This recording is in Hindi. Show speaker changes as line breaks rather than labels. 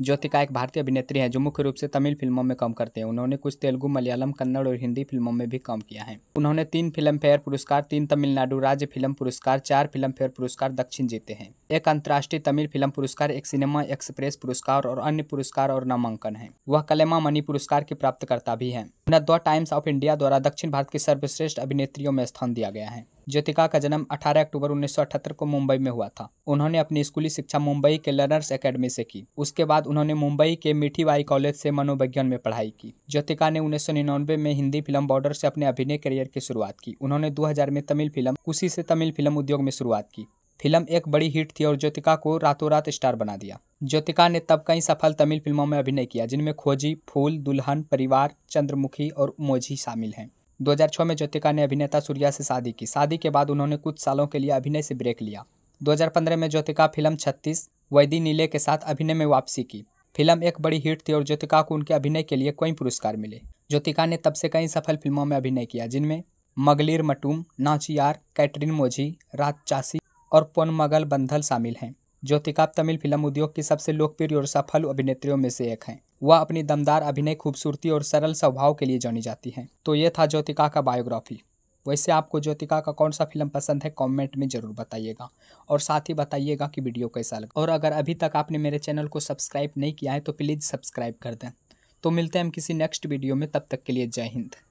ज्योतिका एक भारतीय अभिनेत्री हैं जो मुख्य रूप से तमिल फिल्मों में काम करते हैं उन्होंने कुछ तेलुगु मलयालम कन्नड़ और हिंदी फिल्मों में भी काम किया है उन्होंने तीन फिल्म फेयर पुरस्कार तीन तमिलनाडु राज्य फिल्म पुरस्कार चार फिल्म फेयर पुरस्कार दक्षिण जीते हैं एक अंतर्राष्ट्रीय तमिल फिल्म पुरस्कार एक सिनेमा एक्सप्रेस पुरस्कार और अन्य पुरस्कार और नामांकन है वह कलेमा मणि पुरस्कार के प्राप्तकर्ता भी है उन्हें द टाइम्स ऑफ इंडिया द्वारा दक्षिण भारत की सर्वश्रेष्ठ अभिनेत्रियों में स्थान दिया गया है ज्योतिका का जन्म 18 अक्टूबर 1978 को मुंबई में हुआ था उन्होंने अपनी स्कूली शिक्षा मुंबई के लर्नर्स एकेडमी से की उसके बाद उन्होंने मुंबई के मिठीबाई कॉलेज से मनोविज्ञान में पढ़ाई की ज्योतिका ने उन्नीस में हिंदी फिल्म बॉर्डर से अपने अभिनय करियर की शुरुआत की उन्होंने दो में तमिल फिल्म कुशी से तमिल फिल्म उद्योग में शुरुआत की फिल्म एक बड़ी हिट थी और ज्योतिका को रातों रात स्टार बना दिया ज्योतिका ने तब कई सफल तमिल फिल्मों में अभिनय किया जिनमें खोजी फूल दुल्हन परिवार चंद्रमुखी और मोझी शामिल हैं 2006 में ज्योतिका ने अभिनेता सूर्या से शादी की शादी के बाद उन्होंने कुछ सालों के लिए अभिनय से ब्रेक लिया 2015 में ज्योतिका फिल्म छत्तीस वैदी नीले के साथ अभिनय में वापसी की फिल्म एक बड़ी हिट थी और ज्योतिका को उनके अभिनय के लिए कई पुरस्कार मिले ज्योतिका ने तब से कई सफल फिल्मों में अभिनय किया जिनमें मगलिर मटूम नाचियार कैटरीन मोझी रात चासी और पोन मगल बंधल शामिल हैं ज्योतिका तमिल फिल्म उद्योग की सबसे लोकप्रिय और सफल अभिनेत्रियों में से एक हैं वह अपनी दमदार अभिनय खूबसूरती और सरल स्वभाव के लिए जानी जाती हैं तो ये था ज्योतिका का बायोग्राफी वैसे आपको ज्योतिका का कौन सा फिल्म पसंद है कमेंट में ज़रूर बताइएगा और साथ ही बताइएगा कि वीडियो कैसा लगा और अगर अभी तक आपने मेरे चैनल को सब्सक्राइब नहीं किया है तो प्लीज़ सब्सक्राइब कर दें तो मिलते हैं हम किसी नेक्स्ट वीडियो में तब तक के लिए जय हिंद